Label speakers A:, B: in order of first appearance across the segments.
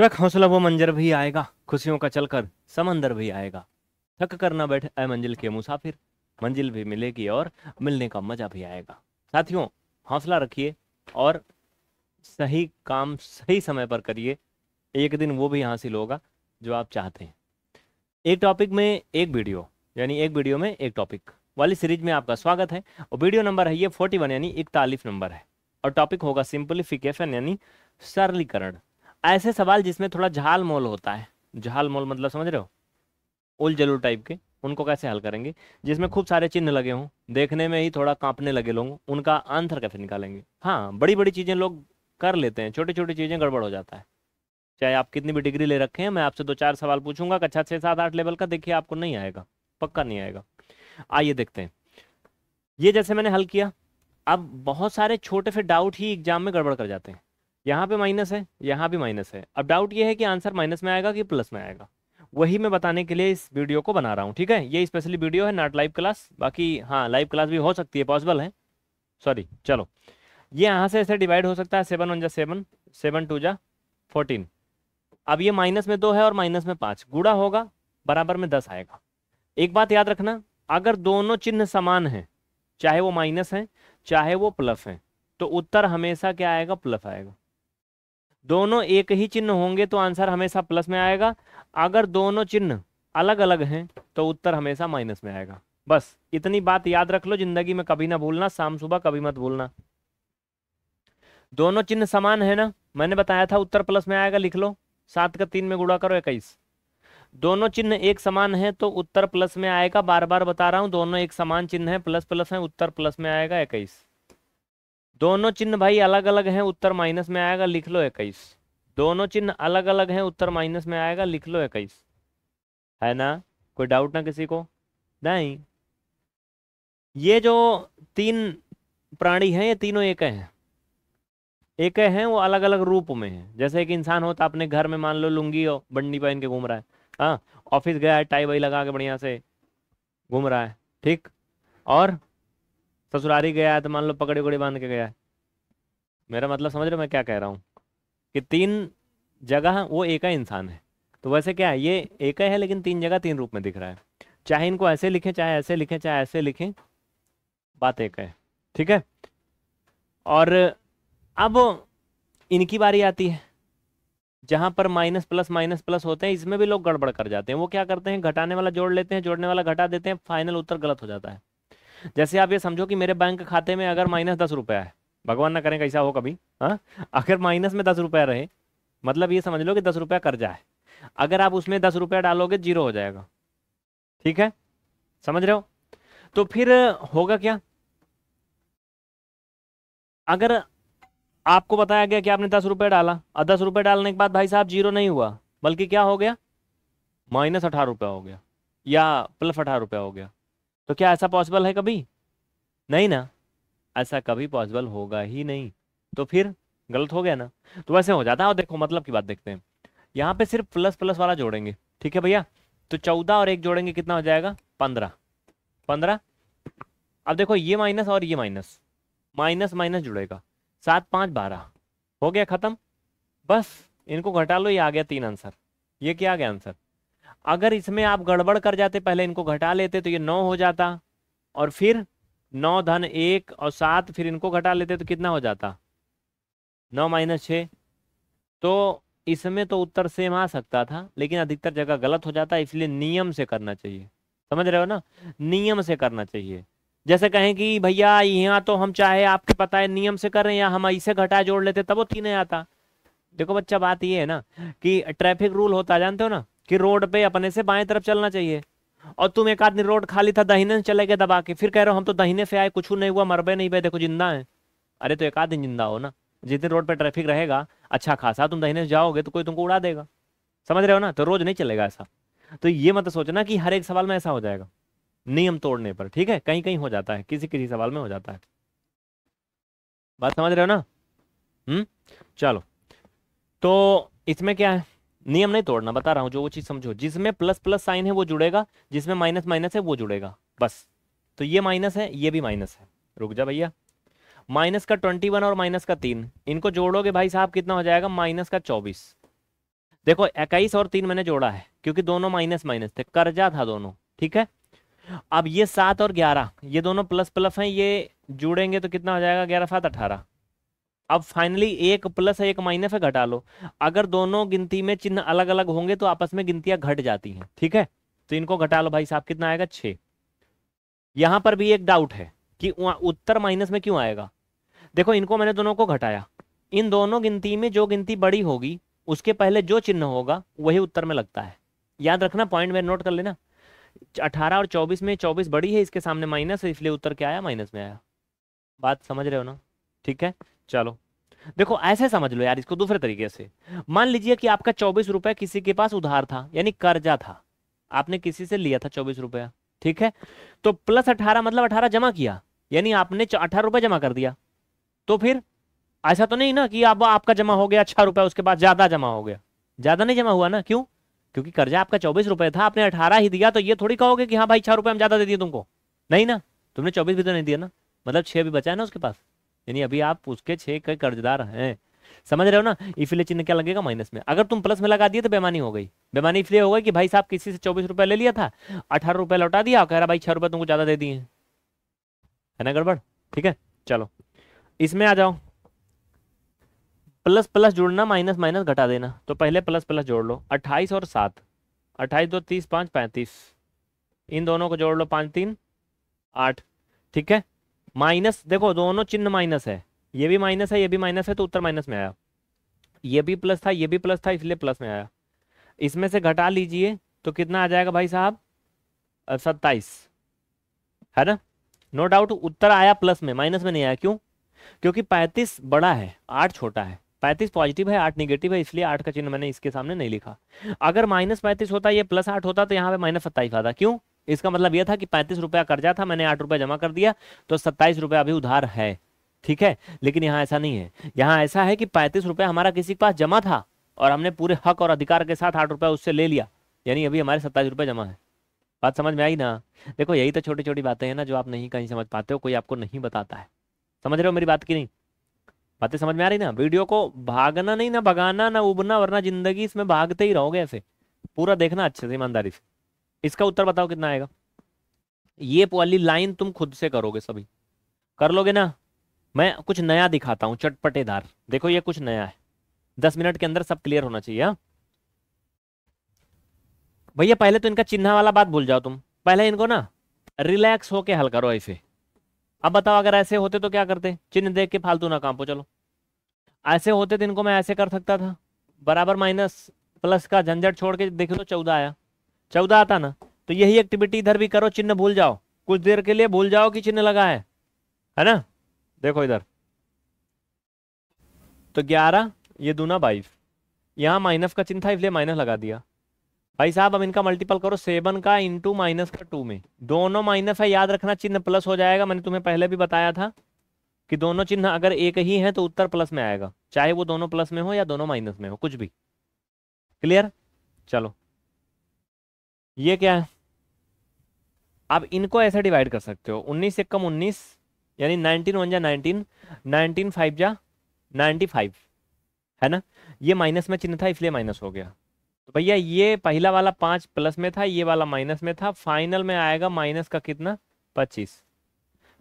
A: रख हौसला वो मंजर भी आएगा खुशियों का चलकर समंदर भी आएगा थक कर ना बैठे ऐ मंजिल के मुसाफिर मंजिल भी मिलेगी और मिलने का मजा भी आएगा साथियों हौसला रखिए और सही काम सही समय पर करिए एक दिन वो भी हासिल होगा जो आप चाहते हैं एक टॉपिक में एक वीडियो यानी एक वीडियो में एक टॉपिक वाली सीरीज में आपका स्वागत है और वीडियो नंबर है ये फोर्टी वन यानी इकतालीस नंबर है और टॉपिक होगा सिंपलीफिकेशन यानी सरलीकरण ऐसे सवाल जिसमें थोड़ा झाल मोल होता है झाल मोल मतलब समझ रहे हो उल जलू टाइप के उनको कैसे हल करेंगे जिसमें खूब सारे चिन्ह लगे हों देखने में ही थोड़ा कांपने लगे लोग उनका आंसर कैसे निकालेंगे हाँ बड़ी बड़ी चीज़ें लोग कर लेते हैं छोटी छोटी चीज़ें गड़बड़ हो जाता है चाहे आप कितनी भी डिग्री ले रखे हैं मैं आपसे दो चार सवाल पूछूंगा कक्षा छः सात आठ लेवल का देखिए आपको नहीं आएगा पक्का नहीं आएगा आइए देखते हैं ये जैसे मैंने हल किया अब बहुत सारे छोटे से डाउट ही एग्जाम में गड़बड़ कर जाते हैं यहाँ पे माइनस है यहाँ भी माइनस है अब डाउट ये है कि आंसर माइनस में आएगा कि प्लस में आएगा वही मैं बताने के लिए इस वीडियो को बना रहा हूँ ठीक है ये स्पेशली वीडियो है नॉट लाइव क्लास बाकी हाँ लाइव क्लास भी हो सकती है पॉसिबल है सॉरी चलो ये यहाँ से ऐसे डिवाइड हो सकता है सेवन वन जा सेवन सेवन टू जा फोर्टीन अब ये माइनस में दो है और माइनस में पाँच गुड़ा होगा बराबर में दस आएगा एक बात याद रखना अगर दोनों चिन्ह समान हैं चाहे वो माइनस हैं चाहे वो प्लस हैं तो उत्तर हमेशा क्या आएगा प्लस आएगा दोनों एक ही चिन्ह होंगे तो आंसर हमेशा प्लस में आएगा अगर दोनों चिन्ह अलग अलग हैं तो उत्तर हमेशा माइनस में आएगा बस इतनी बात याद रख लो जिंदगी में कभी ना भूलना शाम सुबह कभी मत भूलना दोनों चिन्ह समान है ना मैंने बताया था उत्तर प्लस में आएगा लिख लो सात का तीन में गुड़ा करो इक्कीस दोनों चिन्ह एक समान है तो उत्तर प्लस में आएगा बार बार बता रहा हूं दोनों एक समान चिन्ह है प्लस प्लस है उत्तर प्लस में आएगा इक्कीस दोनों चिन्ह भाई अलग अलग हैं उत्तर माइनस में आएगा लिख लो इक्कीस दोनों चिन्ह अलग अलग हैं उत्तर माइनस में आएगा लिख लो इक्कीस है ना कोई डाउट ना किसी को नहीं ये जो तीन प्राणी हैं ये तीनों एक हैं एक हैं वो अलग अलग रूप में हैं जैसे एक इंसान होता अपने घर में मान लो लुंगी हो बंडी पहन के घूम रहा है हाँ ऑफिस गया है टाई वाई लगा के बढ़िया से घूम रहा है ठीक और ससुरारी गया है तो मान लो पकड़े उकड़े बांध के गया है मेरा मतलब समझ रहे मैं क्या कह रहा हूँ कि तीन जगह वो एक ही इंसान है तो वैसे क्या है ये एक ही है लेकिन तीन जगह तीन रूप में दिख रहा है चाहे इनको ऐसे लिखें चाहे ऐसे लिखें चाहे ऐसे लिखें बात एक है ठीक है और अब इनकी बारी आती है जहाँ पर माइनस प्लस माइनस प्लस होते हैं इसमें भी लोग गड़बड़ कर जाते हैं वो क्या करते हैं घटाने वाला जोड़ लेते हैं जोड़ने वाला घटा देते हैं फाइनल उत्तर गलत हो जाता है जैसे आप ये समझो कि मेरे बैंक खाते में अगर माइनस दस रुपया है भगवान ना करें कैसा हो कभी हाँ अगर माइनस में दस रुपया रहे मतलब ये समझ लो कि दस रुपया कर्जा है अगर आप उसमें दस रुपया डालोगे जीरो हो जाएगा ठीक है समझ रहे हो तो फिर होगा क्या अगर आपको बताया गया कि आपने दस रुपये डाला और दस रुपये डालने के बाद भाई साहब जीरो नहीं हुआ बल्कि क्या हो गया माइनस अठारह रुपया हो गया या प्लस अठारह रुपया हो गया तो क्या ऐसा पॉसिबल है कभी नहीं ना ऐसा कभी पॉसिबल होगा ही नहीं तो फिर गलत हो गया ना तो वैसे हो जाता है और देखो मतलब की बात देखते हैं यहाँ पे सिर्फ प्लस प्लस वाला जोड़ेंगे ठीक है भैया तो चौदह और एक जोड़ेंगे कितना हो जाएगा पंद्रह पंद्रह अब देखो ये माइनस और ये माइनस माइनस माइनस जुड़ेगा सात पाँच बारह हो गया ख़त्म बस इनको घटा लो ये आ गया तीन आंसर ये क्या आ गया आंसर अगर इसमें आप गड़बड़ कर जाते पहले इनको घटा लेते तो ये नौ हो जाता और फिर नौ धन एक और सात फिर इनको घटा लेते तो कितना हो जाता नौ माइनस छः तो इसमें तो उत्तर सेम आ सकता था लेकिन अधिकतर जगह गलत हो जाता है इसलिए नियम से करना चाहिए समझ रहे हो ना नियम से करना चाहिए जैसे कहें कि भैया यहाँ तो हम चाहे आपके पता है नियम से कर रहे हैं या हम इसे घटा जोड़ लेते तब वो तीन आता देखो बच्चा बात ये है ना कि ट्रैफिक रूल होता जानते हो ना कि रोड पे अपने से बाएं तरफ चलना चाहिए और तुम एक आदमी रोड खाली था दहीने से चले गए दबा के फिर कह रहे हो हम तो दहीने से आए कुछ नहीं हुआ मरबे नहीं भाई देखो जिंदा है अरे तो एक आध दिन जिंदा हो ना जिस दिन रोड पर ट्रैफिक रहेगा अच्छा खासा तुम दहीने से जाओगे तो कोई तुमको उड़ा देगा समझ रहे हो ना तो रोज नहीं चलेगा ऐसा तो ये मत सोचना कि हर एक सवाल में ऐसा हो जाएगा नियम तोड़ने पर ठीक है कहीं कहीं हो जाता है किसी किसी सवाल में हो जाता है बात समझ रहे हो ना हम्म चलो तो इसमें क्या है नियम नहीं तोड़ना बता रहा हूँ जो वो चीज़ समझो जिसमें प्लस प्लस साइन है वो जुड़ेगा जिसमें माइनस माइनस है वो जुड़ेगा बस तो ये माइनस है ये भी माइनस है रुक जा भैया माइनस का ट्वेंटी वन और माइनस का तीन इनको जोड़ोगे भाई साहब कितना हो जाएगा माइनस का चौबीस देखो इक्कीस और तीन मैंने जोड़ा है क्योंकि दोनों माइनस माइनस थे कर्जा था दोनों ठीक है अब ये सात और ग्यारह ये दोनों प्लस प्लस हैं ये जुड़ेंगे तो कितना हो जाएगा ग्यारह सात अठारह अब फाइनली एक प्लस एक माइनस है घटा लो अगर दोनों गिनती में चिन्ह अलग अलग होंगे तो आपस में गिनतियां घट जाती हैं ठीक है तो इनको घटा लो भाई साहब कितना आएगा छः यहां पर भी एक डाउट है कि उत्तर माइनस में क्यों आएगा देखो इनको मैंने दोनों को घटाया इन दोनों गिनती में जो गिनती बड़ी होगी उसके पहले जो चिन्ह होगा वही उत्तर में लगता है याद रखना पॉइंट में नोट कर लेना अठारह और चौबीस में चौबीस बड़ी है इसके सामने माइनस है इसलिए उत्तर क्या आया माइनस में आया बात समझ रहे हो ना ठीक है चलो देखो ऐसे समझ लो यार इसको दूसरे तरीके से मान लीजिए कि आपका चौबीस रुपया किसी के पास उधार था यानी कर्जा था आपने किसी से लिया था चौबीस रुपया ठीक है तो प्लस अठारह मतलब अठारह जमा किया यानी आपने अठारह रुपया जमा कर दिया तो फिर ऐसा तो नहीं ना कि अब आप, आपका जमा हो गया अच्छा रुपया उसके बाद ज्यादा जमा हो गया ज्यादा नहीं जमा हुआ ना क्यों क्योंकि कर्जा आपका चौबीस रुपये था आपने अठारह ही दिया तो ये थोड़ी कहोगे कि हाँ भाई छह रुपये हम ज्यादा दे दिए तुमको नहीं ना तुमने चौबीस भी तो नहीं दिया ना मतलब छह भी बचा है ना उसके पास यानी अभी आप उसके छे के कर्जदार हैं समझ रहे हो ना इसलिए चिन्ह क्या लगेगा माइनस में अगर तुम प्लस में लगा दिए तो बेमानी हो गई बेमानी इसलिए हो गई कि भाई साहब किसी से चौबीस रुपया ले लिया था अठारह रुपया लौटा दिया कह रहा भाई छह रुपए तुमको ज़्यादा दे दिए है ना गड़बड़ ठीक है चलो इसमें आ जाओ प्लस प्लस जोड़ना माइनस माइनस घटा देना तो पहले प्लस प्लस जोड़ लो अट्ठाईस और सात अट्ठाईस दो तीस पाँच पैंतीस इन दोनों को जोड़ लो पाँच तीन आठ ठीक है माइनस देखो दोनों चिन्ह माइनस है ये भी माइनस है ये भी माइनस है तो उत्तर माइनस में आया ये भी प्लस था ये भी प्लस था इसलिए प्लस में आया इसमें से घटा लीजिए तो कितना आ जाएगा भाई साहब सत्ताईस है ना नो डाउट उत्तर आया प्लस में माइनस में नहीं आया क्यों क्योंकि पैंतीस बड़ा है आठ छोटा है पैंतीस पॉजिटिव है आठ निगेटिव है इसलिए आठ का चिन्ह मैंने इसके सामने नहीं लिखा अगर माइनस पैंतीस होता ये प्लस आठ होता तो यहाँ पे माइनस सत्ताईस आता क्यों इसका मतलब यह था कि पैंतीस रुपया कर्जा था मैंने आठ रुपया जमा कर दिया तो सत्ताईस रुपया अभी उधार है ठीक है लेकिन यहाँ ऐसा नहीं है यहाँ ऐसा है कि पैंतीस रुपया हमारा किसी के पास जमा था और हमने पूरे हक और अधिकार के साथ आठ रुपया उससे ले लिया यानी अभी हमारे सत्ताईस रुपये जमा है बात समझ में आई ना देखो यही तो छोटी छोटी बातें हैं ना जो आप नहीं कहीं समझ पाते हो कोई आपको नहीं बताता है समझ रहे हो मेरी बात की नहीं बातें समझ में आ रही ना वीडियो को भागना नहीं ना भगाना ना उबना वरना जिंदगी इसमें भागते ही रहोगे ऐसे पूरा देखना अच्छे से ईमानदारी से इसका उत्तर बताओ कितना आएगा ये वाली लाइन तुम खुद से करोगे सभी कर लोगे ना मैं कुछ नया दिखाता हूँ चटपटेदार देखो ये कुछ नया है दस मिनट के अंदर सब क्लियर होना चाहिए हाँ? भैया पहले तो इनका चिन्ह वाला बात भूल जाओ तुम पहले इनको ना रिलैक्स होके हल करो ऐसे अब बताओ अगर ऐसे होते तो क्या करते चिन्ह देख के फालतू ना काम पो चलो ऐसे होते तो इनको मैं ऐसे कर सकता था बराबर माइनस प्लस का झंझट छोड़ के देखो तो चौदह आया चौदह आता ना तो यही एक्टिविटी इधर भी करो चिन्ह भूल जाओ कुछ देर के लिए भूल जाओ कि चिन्ह लगा है है ना देखो इधर तो ग्यारह ये दूना बाईस यहां माइनस का चिन्ह था इसलिए माइनस लगा दिया भाई साहब अब इनका मल्टीपल करो सेवन का इंटू माइनस का टू में दोनों माइनस है याद रखना चिन्ह प्लस हो जाएगा मैंने तुम्हें पहले भी बताया था कि दोनों चिन्ह अगर एक ही है तो उत्तर प्लस में आएगा चाहे वो दोनों प्लस में हो या दोनों माइनस में हो कुछ भी क्लियर चलो ये क्या है आप इनको ऐसे डिवाइड कर सकते हो उन्नीस एक कम उन्नीस यानी नाइनटीन वन जा नाइनटीन नाइनटीन फाइव जा नाइन्टी फाइव है ना ये माइनस में चिन्ह था इसलिए माइनस हो गया तो भैया ये पहला वाला पाँच प्लस में था ये वाला माइनस में था फाइनल में आएगा माइनस का कितना पच्चीस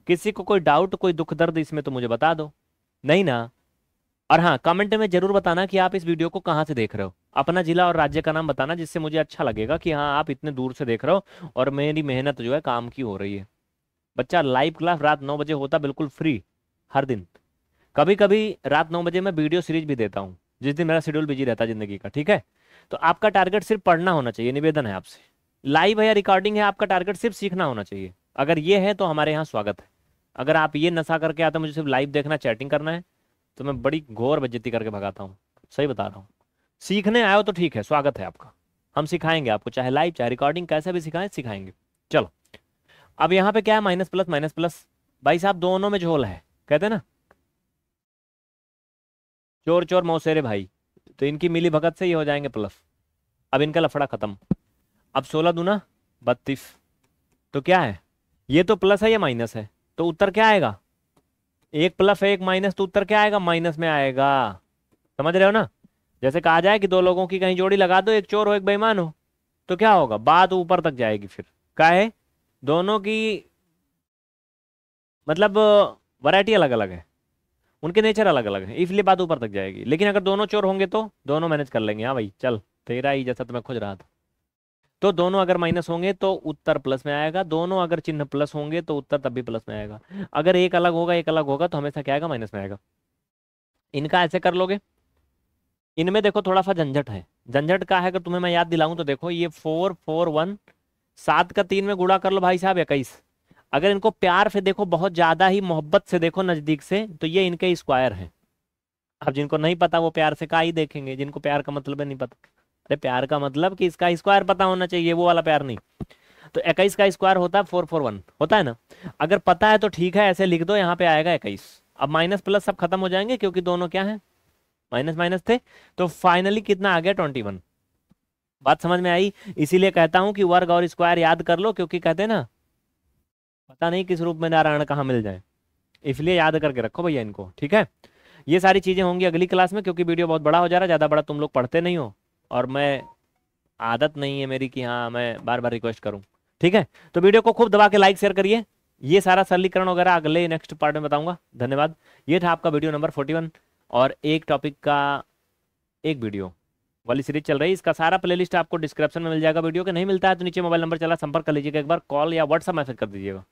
A: किसी को कोई डाउट कोई दुख दर्द इसमें तो मुझे बता दो नहीं ना और हाँ कमेंट में जरूर बताना कि आप इस वीडियो को कहाँ से देख रहे हो अपना जिला और राज्य का नाम बताना जिससे मुझे अच्छा लगेगा कि हाँ आप इतने दूर से देख रहे हो और मेरी मेहनत जो है काम की हो रही है बच्चा लाइव क्लास रात नौ बजे होता बिल्कुल फ्री हर दिन कभी कभी रात नौ बजे मैं वीडियो सीरीज भी देता हूँ जिस दिन मेरा शेड्यूल बिजी रहता है जिंदगी का ठीक है तो आपका टारगेट सिर्फ पढ़ना होना चाहिए निवेदन है आपसे लाइव है या रिकॉर्डिंग है आपका टारगेट सिर्फ सीखना होना चाहिए अगर ये है तो हमारे यहाँ स्वागत है अगर आप ये नशा करके आते मुझे सिर्फ लाइव देखना चैटिंग करना है तो मैं बड़ी घोर बज्जती करके भगाता हूँ सही बता रहा हूँ सीखने आए हो तो ठीक है स्वागत है आपका हम सिखाएंगे आपको चाहे लाइव चाहे रिकॉर्डिंग कैसे भी सिखाएं सिखाएंगे चलो अब यहाँ पे क्या है माइनस प्लस माइनस प्लस भाई साहब दोनों में झोल है कहते ना चोर चोर मौसेरे भाई तो इनकी मिली भगत से ये हो जाएंगे प्लस अब इनका लफड़ा खत्म अब सोलह दूना बत्तीस तो क्या है ये तो प्लस है या माइनस है तो उत्तर क्या आएगा एक प्लस है एक माइनस तो उत्तर क्या आएगा माइनस में आएगा समझ रहे हो ना जैसे कहा जाए कि दो लोगों की कहीं जोड़ी लगा दो एक चोर हो एक बेईमान हो तो क्या होगा बात ऊपर तक जाएगी फिर काहे दोनों की मतलब वैरायटी अलग अलग है उनके नेचर अलग अलग है इसलिए बात ऊपर तक जाएगी लेकिन अगर दोनों चोर होंगे तो दोनों मैनेज कर लेंगे हाँ भाई चल तेरा ही जैसा तुम्हें तो खोज रहा था तो दोनों अगर माइनस होंगे तो उत्तर प्लस में आएगा दोनों अगर चिन्ह प्लस होंगे तो उत्तर तब भी प्लस में आएगा अगर एक अलग होगा एक अलग होगा तो हमेशा क्या आएगा माइनस में आएगा इनका ऐसे कर लोगे इनमें देखो थोड़ा सा झंझट है झंझट का है अगर तुम्हें मैं याद दिलाऊं तो देखो ये फोर फोर वन सात का तीन में गुड़ा कर लो भाई साहब इक्कीस अगर इनको प्यार से देखो बहुत ज़्यादा ही मोहब्बत से देखो नज़दीक से तो ये इनके स्क्वायर है अब जिनको नहीं पता वो प्यार से का ही देखेंगे जिनको प्यार का मतलब है नहीं पता अरे प्यार का मतलब कि इसका स्क्वायर पता होना चाहिए वो वाला प्यार नहीं तो इक्कीस का स्क्वायर होता है फोर फोर वन होता है ना अगर पता है तो ठीक है ऐसे लिख दो यहाँ पे आएगा इक्कीस अब माइनस प्लस सब खत्म हो जाएंगे क्योंकि दोनों क्या है माइनस माइनस थे तो फाइनली कितना आ गया ट्वेंटी वन बात समझ में आई इसीलिए कहता हूं कि वर्ग और स्क्वायर याद कर लो क्योंकि कहते ना पता नहीं किस रूप में नारायण कहाँ मिल जाए इसलिए याद करके रखो भैया इनको ठीक है ये सारी चीज़ें होंगी अगली क्लास में क्योंकि वीडियो बहुत बड़ा हो जा रहा है ज़्यादा बड़ा तुम लोग पढ़ते नहीं हो और मैं आदत नहीं है मेरी कि हाँ मैं बार बार रिक्वेस्ट करूँ ठीक है तो वीडियो को खूब दबा के लाइक शेयर करिए ये सारा सरलीकरण वगैरह अगले नेक्स्ट पार्ट में बताऊंगा धन्यवाद ये था आपका वीडियो नंबर फोर्टी और एक टॉपिक का एक वीडियो वाली सीरीज चल रही है इसका सारा प्लेलिस्ट आपको डिस्क्रिप्शन में मिल जाएगा वीडियो के नहीं मिलता है तो नीचे मोबाइल नंबर चला संपर्क कर लीजिएगा एक बार कॉल या व्हाट्सअप मैसेज कर दीजिएगा